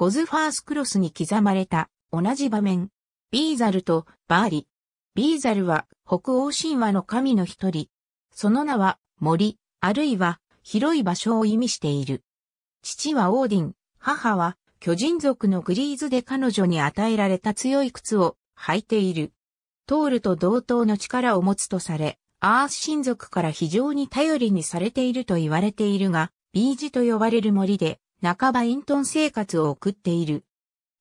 ゴズファースクロスに刻まれた同じ場面、ビーザルとバーリ。ビーザルは北欧神話の神の一人。その名は森、あるいは広い場所を意味している。父はオーディン、母は巨人族のグリーズで彼女に与えられた強い靴を履いている。トールと同等の力を持つとされ、アース親族から非常に頼りにされていると言われているが、ビージと呼ばれる森で、半ば隠遁生活を送っている。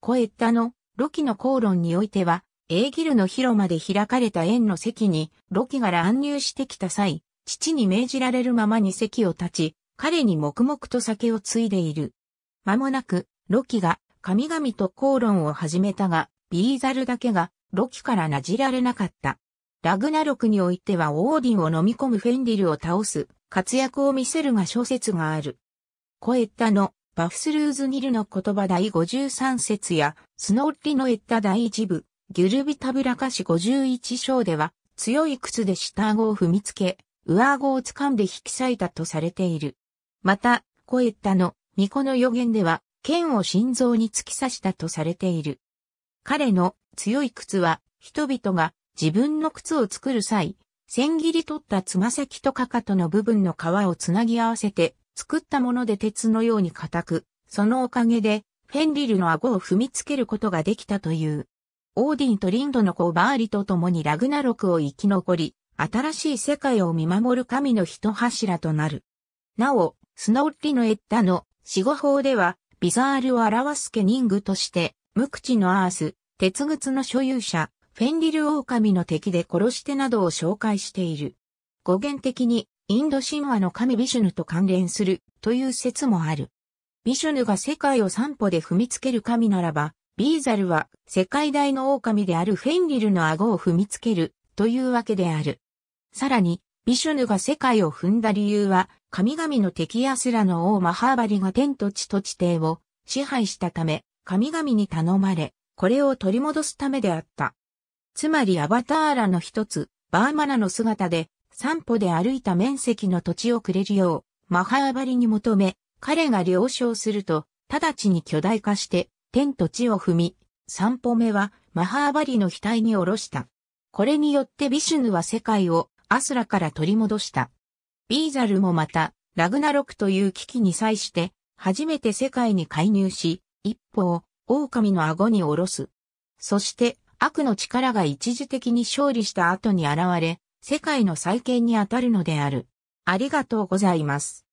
コエッタのロキの口論においては、エーギルの広間で開かれた園の席にロキが乱入してきた際、父に命じられるままに席を立ち、彼に黙々と酒を継いでいる。間もなく、ロキが神々と口論を始めたが、ビーザルだけがロキからなじられなかった。ラグナロクにおいてはオーディンを飲み込むフェンリルを倒す活躍を見せるが小説がある。コエッタのバフスルーズニルの言葉第53節や、スノーリの言った第1部、ギュルビタブラカシ51章では、強い靴で下顎を踏みつけ、上顎を掴んで引き裂いたとされている。また、コエッタの巫女の予言では、剣を心臓に突き刺したとされている。彼の強い靴は、人々が自分の靴を作る際、千切り取ったつま先とかかとの部分の皮をつなぎ合わせて、作ったもので鉄のように硬く、そのおかげで、フェンリルの顎を踏みつけることができたという。オーディンとリンドの子バーリと共にラグナロクを生き残り、新しい世界を見守る神の一柱となる。なお、スノッリのエッダの死後法では、ビザールを表すケニングとして、無口のアース、鉄靴の所有者、フェンリル狼の敵で殺してなどを紹介している。語源的に、インド神話の神ビシュヌと関連するという説もある。ビシュヌが世界を散歩で踏みつける神ならば、ビーザルは世界大の狼であるフェンリルの顎を踏みつけるというわけである。さらに、ビシュヌが世界を踏んだ理由は、神々の敵アスラの王マハーバリが天と地と地底を支配したため、神々に頼まれ、これを取り戻すためであった。つまりアバターラの一つ、バーマナの姿で、散歩で歩いた面積の土地をくれるよう、マハーバリに求め、彼が了承すると、直ちに巨大化して、天と地を踏み、散歩目はマハーバリの額に下ろした。これによってビシュヌは世界をアスラから取り戻した。ビーザルもまた、ラグナロクという危機に際して、初めて世界に介入し、一歩を狼の顎に下ろす。そして、悪の力が一時的に勝利した後に現れ、世界の再建にあたるのである。ありがとうございます。